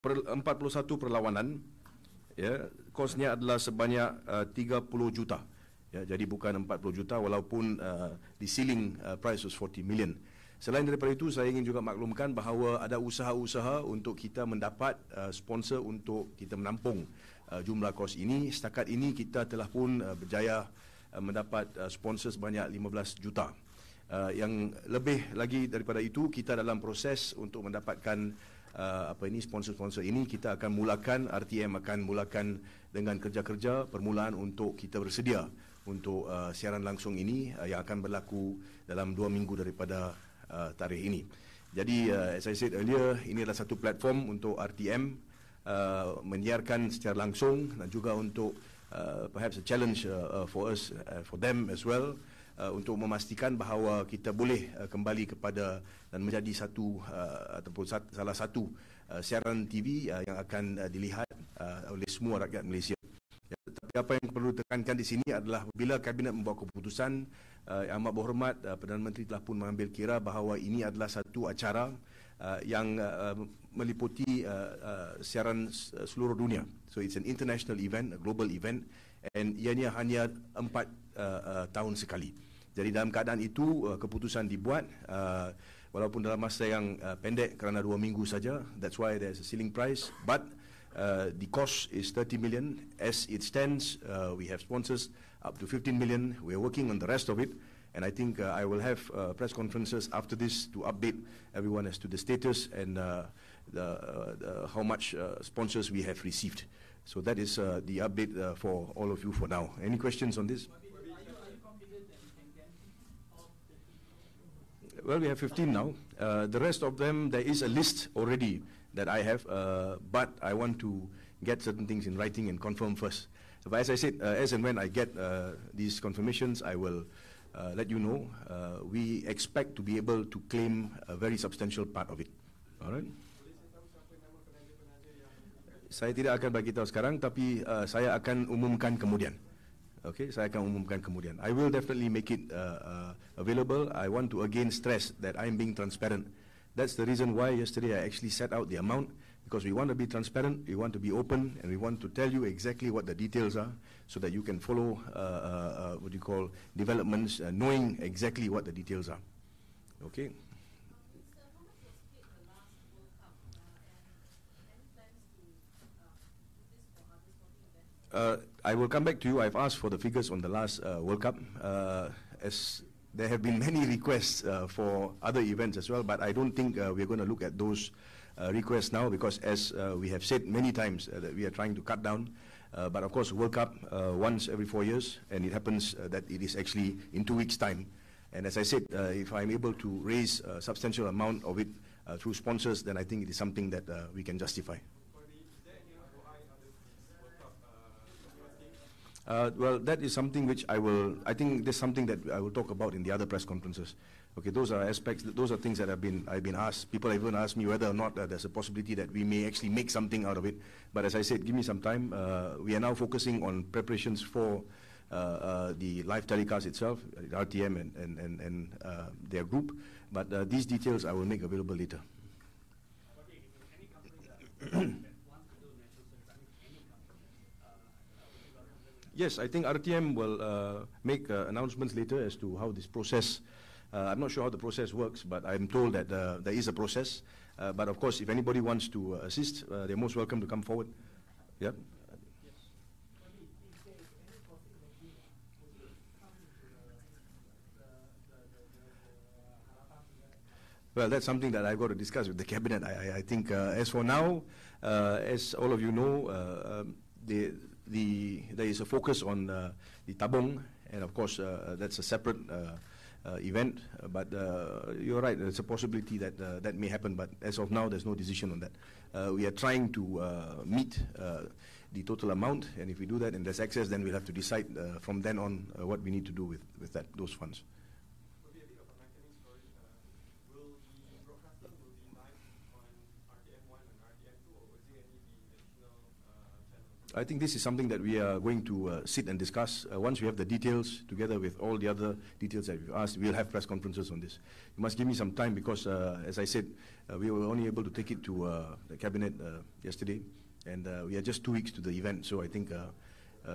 41 perlawanan ya kosnya adalah sebanyak uh, 30 juta ya jadi bukan 40 juta walaupun uh, di ceiling uh, price was 40 million selain daripada itu saya ingin juga maklumkan bahawa ada usaha-usaha untuk kita mendapat uh, sponsor untuk kita menampung uh, jumlah kos ini setakat ini kita telah pun uh, berjaya uh, mendapat uh, sponsor sebanyak 15 juta uh, yang lebih lagi daripada itu kita dalam proses untuk mendapatkan uh, apa ini sponsor-sponsor ini kita akan mulakan RTM akan mulakan dengan kerja-kerja permulaan untuk kita bersedia untuk uh, siaran langsung ini uh, yang akan berlaku dalam dua minggu daripada uh, tarikh ini. Jadi uh, as I said earlier ini adalah satu platform untuk RTM uh, menyiarkan secara langsung dan juga untuk uh, perhaps a challenge uh, uh for us uh, for them as well. Uh, untuk memastikan bahawa kita boleh uh, kembali kepada dan menjadi satu uh, ataupun sat, salah satu uh, siaran TV uh, yang akan uh, dilihat uh, oleh semua rakyat Malaysia. Ya, tapi apa yang perlu tekankan di sini adalah bila kabinet membuat keputusan uh, yang amat berhormat uh, Perdana Menteri telah pun mengambil kira bahawa ini adalah satu acara uh, yang uh, meliputi uh, uh, siaran seluruh dunia. So it's an international event, a global event and ianya hanya empat uh, uh, tahun sekali. Jadi dalam keadaan itu uh, keputusan dibuat uh, walaupun dalam masa yang uh, pendek kerana dua minggu saja. That's why there's a ceiling price, but uh, the cost is 30 million. As it stands, uh, we have sponsors up to 15 million. We are working on the rest of it. And I think uh, I will have uh, press conferences after this to update everyone as to the status and uh, the, uh, the how much uh, sponsors we have received. So that is uh, the update uh, for all of you for now. Any questions on this? Well, we have 15 now. Uh, the rest of them, there is a list already that I have, uh, but I want to get certain things in writing and confirm first. But as I said, uh, as and when I get uh, these confirmations, I will uh, let you know. Uh, we expect to be able to claim a very substantial part of it. All right? Saya tidak akan bagi tahu sekarang, tapi saya akan umumkan kemudian. Okay, saya akan umumkan kemudian. I will definitely make it uh, uh, available. I want to again stress that I'm being transparent. That's the reason why yesterday I actually set out the amount because we want to be transparent, we want to be open, and we want to tell you exactly what the details are so that you can follow uh, uh, uh what you call developments, uh, knowing exactly what the details are. Okay. Uh, I will come back to you. I've asked for the figures on the last uh, World Cup, uh, as there have been many requests uh, for other events as well, but I don't think uh, we're going to look at those uh, requests now because, as uh, we have said many times, that we are trying to cut down. but of course, World Cup once every four years, and it happens that it is actually in two weeks' time. And as I said, if I'm able to raise a substantial amount of it through sponsors, then I think it is something that we can justify. Uh, well, that is something which I will, I think there's something that I will talk about in the other press conferences. Okay, those are aspects, those are things that have been, I've been asked. People have even asked me whether or not uh, there's a possibility that we may actually make something out of it. But as I said, give me some time. Uh, we are now focusing on preparations for uh, uh, the live telecast itself, uh, RTM and, and, and, and their group. But these details I will make available later. Yes, I think RTM will uh, make uh, announcements later as to how this process. Uh, I'm not sure how the process works, but I'm told that uh, there is a process. Uh, but of course, if anybody wants to uh, assist, they're most welcome to come forward. Yeah. Well, that's something that I've got to discuss with the cabinet. I, I think, uh, as for now, uh, as all of you know, uh, um, the the, there is a focus on uh, the tabung, and of course, uh, that's a separate uh, event. But you're right, there's a possibility that that may happen, but as of now, there's no decision on that. we are trying to meet the total amount, and if we do that and there's excess, then we'll have to decide from then on what we need to do with, with that, those funds. I think this is something that we are going to uh, sit and discuss. Uh, once we have the details, together with all the other details that we've asked, we'll have press conferences on this. You must give me some time because, uh, as I said, uh, we were only able to take it to uh, the cabinet uh, yesterday, and we are just two weeks to the event, so I think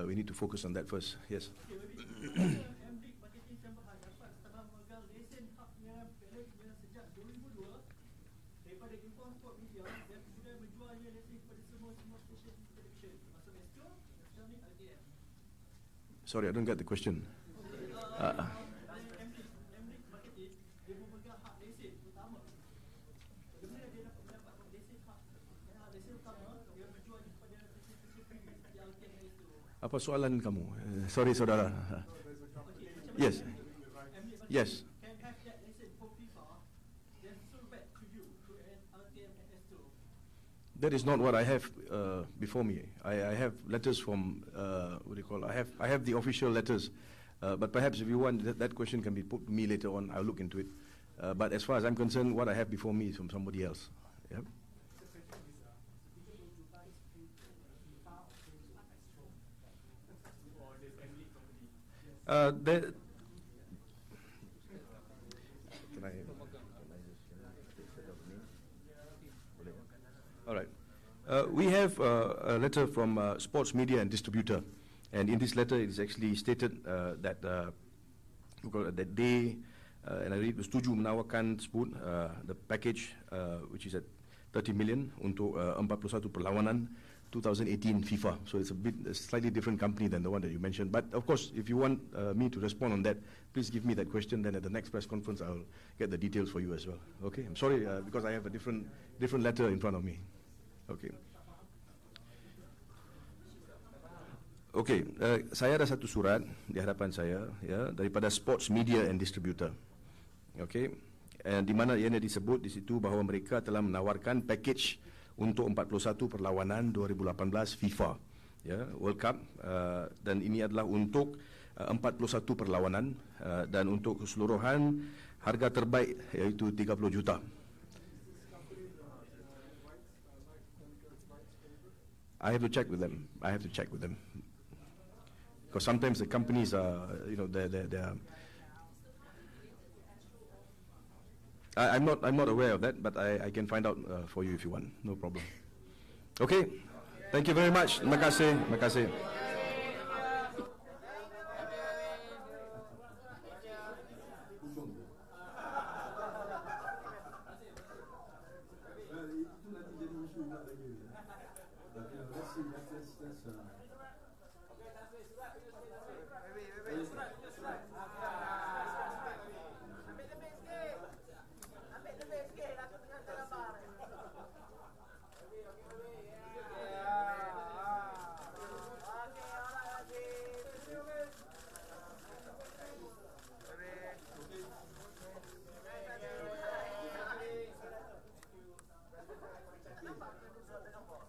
we need to focus on that first. Yes. Sorry, I don't get the question. Uh, uh. Apa soalan kamu? Eh, sorry saudara. Uh, uh. Yes. Yes. that is not what I have uh, before me. I, I, have letters from uh, what do you call? I have I have the official letters, uh, but perhaps if you want that, that, question can be put to me later on. I'll look into it. Uh, but as far as I'm concerned, what I have before me is from somebody else. Yeah? Uh, the, Uh, we have uh, a letter from uh, sports media and distributor, and in this letter it is actually stated uh, that uh, that they and I read setuju menawarkan sebut the package which is at 30 million untuk 41 perlawanan 2018 FIFA. So it's a bit a slightly different company than the one that you mentioned. But of course, if you want me to respond on that, please give me that question. Then at the next press conference, I'll get the details for you as well. Okay. I'm sorry because I have a different different letter in front of me. Okey. Okey, uh, saya ada satu surat di hadapan saya ya daripada Sports Media and Distributor. Okey. Uh, di mana ia disebut di situ bahawa mereka telah menawarkan package untuk 41 perlawanan 2018 FIFA ya World Cup uh, dan ini adalah untuk uh, 41 perlawanan uh, dan untuk keseluruhan harga terbaik iaitu 30 juta. I have to check with them. I have to check with them. Because sometimes the companies are, you know, they're, they're, they're I, am not, I'm not aware of that, but I, I can find out uh, for you if you want. No problem. Okay. Thank you very much. Terima kasih.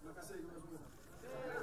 Merci.